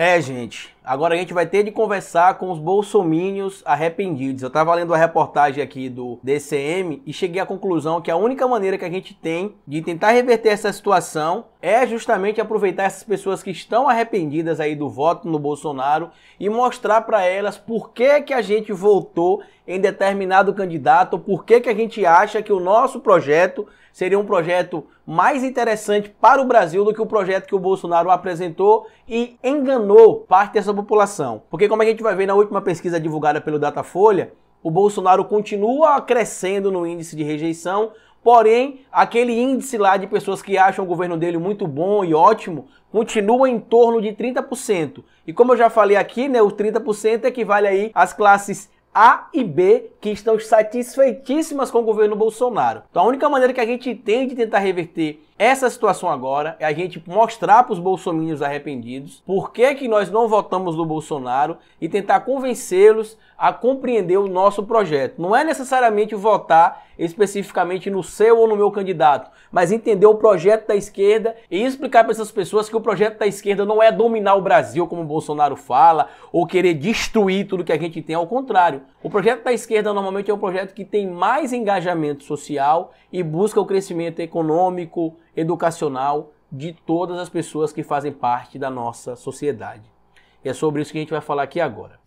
É, gente, agora a gente vai ter de conversar com os bolsomínios arrependidos. Eu tava lendo a reportagem aqui do DCM e cheguei à conclusão que a única maneira que a gente tem de tentar reverter essa situação é justamente aproveitar essas pessoas que estão arrependidas aí do voto no Bolsonaro e mostrar para elas por que que a gente votou em determinado candidato, por que que a gente acha que o nosso projeto seria um projeto mais interessante para o Brasil do que o projeto que o Bolsonaro apresentou e enganou parte dessa população. Porque como a gente vai ver na última pesquisa divulgada pelo Datafolha, o Bolsonaro continua crescendo no índice de rejeição, Porém, aquele índice lá de pessoas que acham o governo dele muito bom e ótimo continua em torno de 30%. E como eu já falei aqui, né, os 30% equivale aí às classes a e B que estão satisfeitíssimas com o governo Bolsonaro. Então a única maneira que a gente tem de tentar reverter essa situação agora, é a gente mostrar para os bolsominions arrependidos por que, que nós não votamos no Bolsonaro e tentar convencê-los a compreender o nosso projeto. Não é necessariamente votar especificamente no seu ou no meu candidato, mas entender o projeto da esquerda e explicar para essas pessoas que o projeto da esquerda não é dominar o Brasil, como o Bolsonaro fala, ou querer destruir tudo que a gente tem, ao contrário. O projeto da esquerda normalmente é um projeto que tem mais engajamento social e busca o crescimento econômico, educacional de todas as pessoas que fazem parte da nossa sociedade. E é sobre isso que a gente vai falar aqui agora.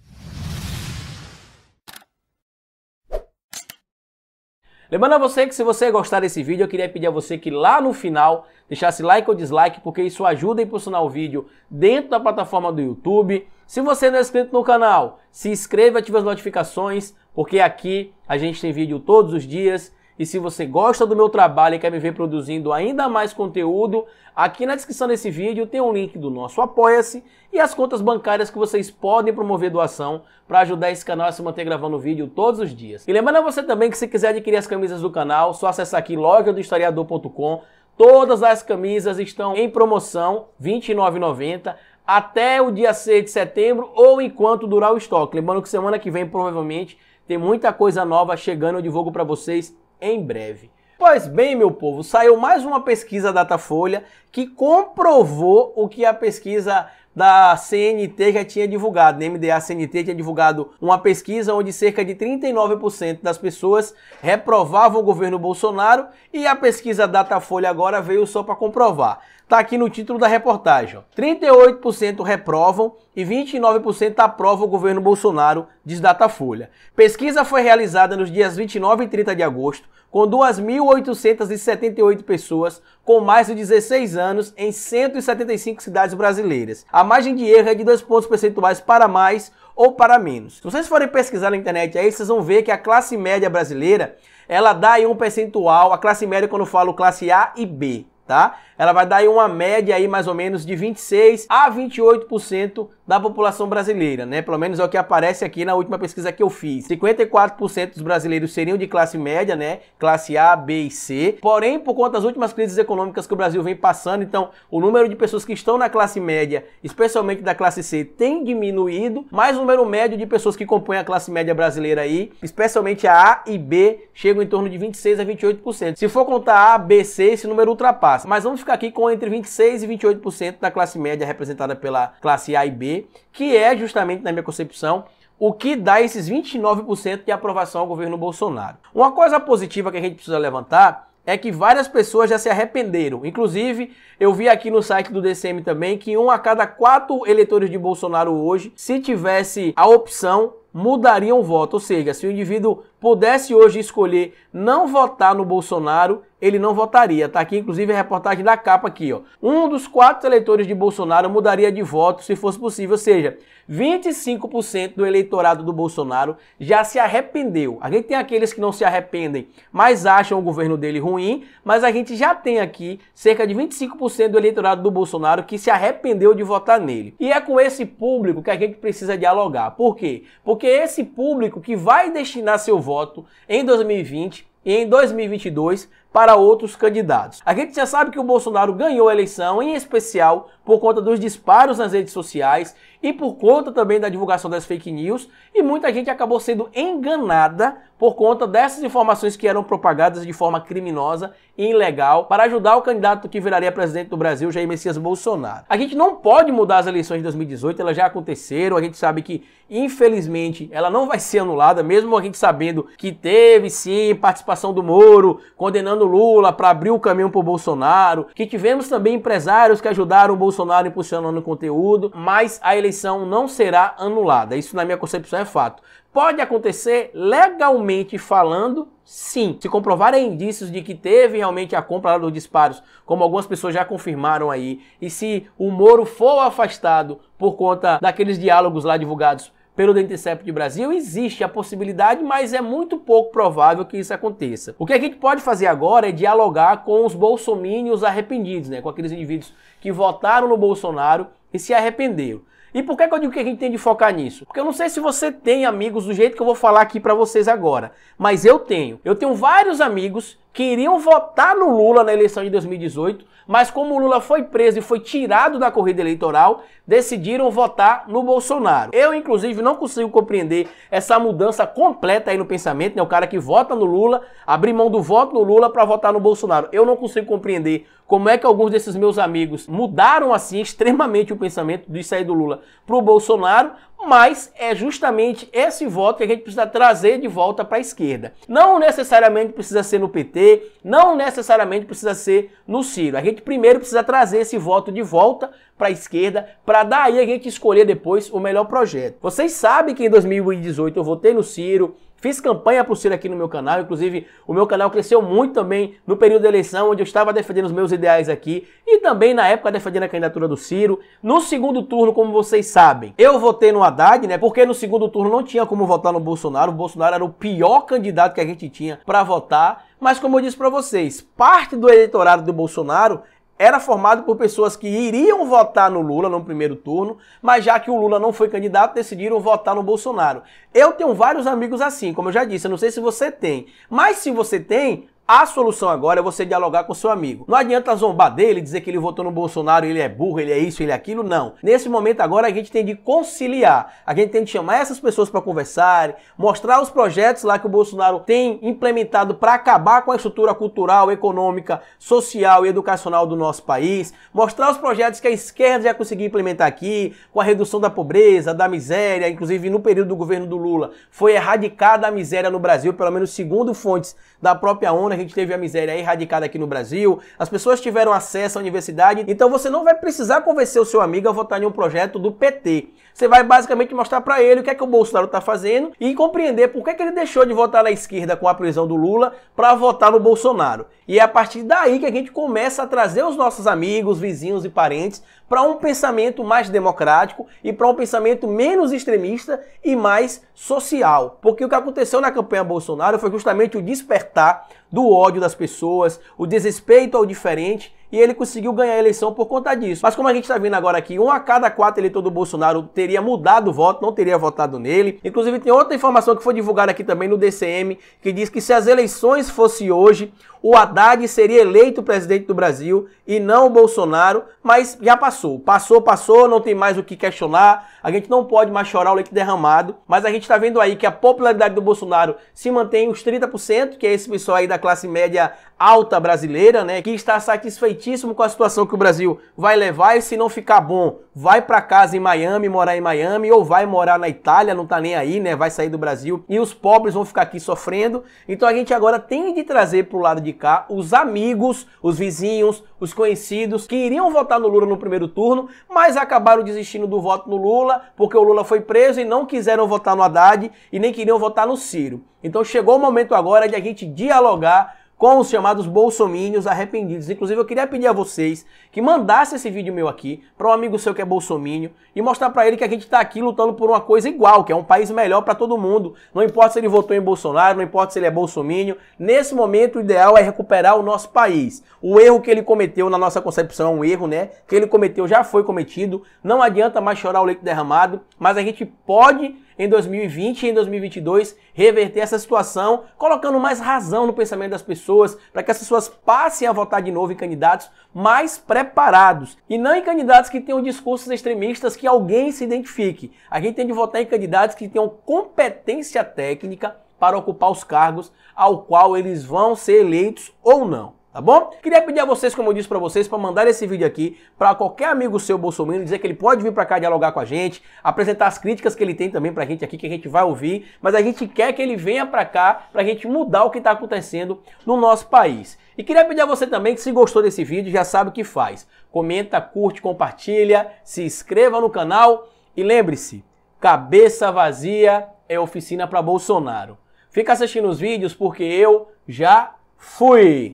Lembrando a você que se você gostar desse vídeo, eu queria pedir a você que lá no final deixasse like ou dislike, porque isso ajuda a impulsionar o vídeo dentro da plataforma do YouTube. Se você não é inscrito no canal, se inscreva e ative as notificações, porque aqui a gente tem vídeo todos os dias e se você gosta do meu trabalho e quer me ver produzindo ainda mais conteúdo, aqui na descrição desse vídeo tem um link do nosso Apoia-se e as contas bancárias que vocês podem promover doação para ajudar esse canal a se manter gravando vídeo todos os dias. E lembrando a você também que se quiser adquirir as camisas do canal, só acessar aqui loja do historiador.com. Todas as camisas estão em promoção, R$ 29,90 até o dia 6 de setembro ou enquanto durar o estoque. Lembrando que semana que vem provavelmente tem muita coisa nova chegando, eu divulgo para vocês em breve. Pois bem, meu povo, saiu mais uma pesquisa Datafolha que comprovou o que a pesquisa da CNT já tinha divulgado. Na MDA CNT tinha divulgado uma pesquisa onde cerca de 39% das pessoas reprovavam o governo Bolsonaro e a pesquisa Datafolha agora veio só para comprovar está aqui no título da reportagem. 38% reprovam e 29% aprovam o governo Bolsonaro, diz Datafolha. Pesquisa foi realizada nos dias 29 e 30 de agosto, com 2.878 pessoas com mais de 16 anos em 175 cidades brasileiras. A margem de erro é de 2 pontos percentuais para mais ou para menos. Se vocês forem pesquisar na internet aí, vocês vão ver que a classe média brasileira, ela dá aí um percentual, a classe média quando eu falo classe A e B, tá? ela vai dar uma média aí mais ou menos de 26 a 28% da população brasileira, né? Pelo menos é o que aparece aqui na última pesquisa que eu fiz. 54% dos brasileiros seriam de classe média, né? Classe A, B e C. Porém, por conta das últimas crises econômicas que o Brasil vem passando, então o número de pessoas que estão na classe média, especialmente da classe C, tem diminuído, mas o número médio de pessoas que compõem a classe média brasileira aí, especialmente a A e B, chegam em torno de 26 a 28%. Se for contar A, B, C, esse número ultrapassa. Mas vamos ficar fica aqui com entre 26% e 28% da classe média representada pela classe A e B, que é justamente, na minha concepção, o que dá esses 29% de aprovação ao governo Bolsonaro. Uma coisa positiva que a gente precisa levantar é que várias pessoas já se arrependeram. Inclusive, eu vi aqui no site do DCM também que um a cada quatro eleitores de Bolsonaro hoje, se tivesse a opção, mudariam o voto. Ou seja, se o indivíduo pudesse hoje escolher não votar no Bolsonaro, ele não votaria. Tá aqui, inclusive, a reportagem da capa aqui, ó. Um dos quatro eleitores de Bolsonaro mudaria de voto se fosse possível, ou seja, 25% do eleitorado do Bolsonaro já se arrependeu. A gente tem aqueles que não se arrependem, mas acham o governo dele ruim, mas a gente já tem aqui cerca de 25% do eleitorado do Bolsonaro que se arrependeu de votar nele. E é com esse público que a gente precisa dialogar. Por quê? Porque esse público que vai destinar seu voto em 2020 e em 2022 para outros candidatos. A gente já sabe que o Bolsonaro ganhou a eleição, em especial por conta dos disparos nas redes sociais e por conta também da divulgação das fake news, e muita gente acabou sendo enganada por conta dessas informações que eram propagadas de forma criminosa e ilegal para ajudar o candidato que viraria presidente do Brasil, Jair Messias Bolsonaro. A gente não pode mudar as eleições de 2018, elas já aconteceram, a gente sabe que, infelizmente, ela não vai ser anulada, mesmo a gente sabendo que teve sim participação do Moro, condenando Lula para abrir o caminho para o Bolsonaro, que tivemos também empresários que ajudaram o Bolsonaro impulsionando o conteúdo, mas a eleição eleição não será anulada. Isso, na minha concepção, é fato. Pode acontecer legalmente falando, sim. Se comprovarem indícios de que teve realmente a compra dos disparos, como algumas pessoas já confirmaram aí, e se o Moro for afastado por conta daqueles diálogos lá divulgados pelo The Intercept de Brasil, existe a possibilidade, mas é muito pouco provável que isso aconteça. O que a gente pode fazer agora é dialogar com os bolsomínios arrependidos, né? com aqueles indivíduos que votaram no Bolsonaro e se arrependeram. E por que, que eu digo que a gente tem de focar nisso? Porque eu não sei se você tem amigos do jeito que eu vou falar aqui para vocês agora, mas eu tenho. Eu tenho vários amigos queriam votar no Lula na eleição de 2018, mas como o Lula foi preso e foi tirado da corrida eleitoral, decidiram votar no Bolsonaro. Eu, inclusive, não consigo compreender essa mudança completa aí no pensamento, né? O cara que vota no Lula, abrir mão do voto no Lula para votar no Bolsonaro. Eu não consigo compreender como é que alguns desses meus amigos mudaram assim extremamente o pensamento de sair do Lula pro Bolsonaro, mas é justamente esse voto que a gente precisa trazer de volta para a esquerda. Não necessariamente precisa ser no PT, não necessariamente precisa ser no Ciro. A gente primeiro precisa trazer esse voto de volta para a esquerda, para daí a gente escolher depois o melhor projeto. Vocês sabem que em 2018 eu votei no Ciro, Fiz campanha para o Ciro aqui no meu canal, inclusive o meu canal cresceu muito também no período da eleição, onde eu estava defendendo os meus ideais aqui e também na época defendendo a candidatura do Ciro. No segundo turno, como vocês sabem, eu votei no Haddad, né? Porque no segundo turno não tinha como votar no Bolsonaro, o Bolsonaro era o pior candidato que a gente tinha para votar. Mas como eu disse para vocês, parte do eleitorado do Bolsonaro era formado por pessoas que iriam votar no Lula no primeiro turno, mas já que o Lula não foi candidato, decidiram votar no Bolsonaro. Eu tenho vários amigos assim, como eu já disse, eu não sei se você tem, mas se você tem, a solução agora é você dialogar com seu amigo. Não adianta zombar dele, dizer que ele votou no Bolsonaro, ele é burro, ele é isso, ele é aquilo, não. Nesse momento agora a gente tem de conciliar. A gente tem de chamar essas pessoas para conversarem, mostrar os projetos lá que o Bolsonaro tem implementado para acabar com a estrutura cultural, econômica, social e educacional do nosso país, mostrar os projetos que a esquerda já conseguiu implementar aqui, com a redução da pobreza, da miséria, inclusive no período do governo do Lula, foi erradicada a miséria no Brasil, pelo menos segundo fontes da própria ONU, gente teve a miséria erradicada aqui no Brasil, as pessoas tiveram acesso à universidade, então você não vai precisar convencer o seu amigo a votar em um projeto do PT. Você vai basicamente mostrar para ele o que é que o Bolsonaro está fazendo e compreender por que, é que ele deixou de votar na esquerda com a prisão do Lula para votar no Bolsonaro. E é a partir daí que a gente começa a trazer os nossos amigos, vizinhos e parentes para um pensamento mais democrático e para um pensamento menos extremista e mais social. Porque o que aconteceu na campanha Bolsonaro foi justamente o despertar do ódio das pessoas, o desrespeito ao diferente e ele conseguiu ganhar a eleição por conta disso. Mas como a gente está vendo agora aqui, um a cada quatro eleitor do Bolsonaro teria mudado o voto, não teria votado nele. Inclusive, tem outra informação que foi divulgada aqui também no DCM, que diz que se as eleições fossem hoje, o Haddad seria eleito presidente do Brasil e não o Bolsonaro, mas já passou. Passou, passou, não tem mais o que questionar. A gente não pode mais chorar o leite derramado, mas a gente está vendo aí que a popularidade do Bolsonaro se mantém os 30%, que é esse pessoal aí da classe média alta brasileira, né, que está satisfeito contentíssimo com a situação que o Brasil vai levar e se não ficar bom, vai para casa em Miami, morar em Miami ou vai morar na Itália, não tá nem aí, né? Vai sair do Brasil e os pobres vão ficar aqui sofrendo. Então a gente agora tem de trazer pro lado de cá os amigos, os vizinhos, os conhecidos que iriam votar no Lula no primeiro turno, mas acabaram desistindo do voto no Lula porque o Lula foi preso e não quiseram votar no Haddad e nem queriam votar no Ciro. Então chegou o momento agora de a gente dialogar com os chamados bolsomínios arrependidos. Inclusive, eu queria pedir a vocês que mandassem esse vídeo meu aqui para um amigo seu que é bolsomínio e mostrar para ele que a gente está aqui lutando por uma coisa igual, que é um país melhor para todo mundo. Não importa se ele votou em Bolsonaro, não importa se ele é bolsomínio. Nesse momento, o ideal é recuperar o nosso país. O erro que ele cometeu na nossa concepção é um erro, né? Que ele cometeu já foi cometido. Não adianta mais chorar o leite derramado, mas a gente pode em 2020 e em 2022 reverter essa situação, colocando mais razão no pensamento das pessoas, para que as pessoas passem a votar de novo em candidatos mais preparados e não em candidatos que tenham discursos extremistas que alguém se identifique. A gente tem de votar em candidatos que tenham competência técnica para ocupar os cargos ao qual eles vão ser eleitos ou não tá bom? Queria pedir a vocês, como eu disse para vocês, para mandar esse vídeo aqui para qualquer amigo seu bolsominion, dizer que ele pode vir para cá dialogar com a gente, apresentar as críticas que ele tem também pra gente aqui, que a gente vai ouvir, mas a gente quer que ele venha para cá pra gente mudar o que tá acontecendo no nosso país. E queria pedir a você também que se gostou desse vídeo, já sabe o que faz. Comenta, curte, compartilha, se inscreva no canal e lembre-se, cabeça vazia é oficina para Bolsonaro. Fica assistindo os vídeos porque eu já fui!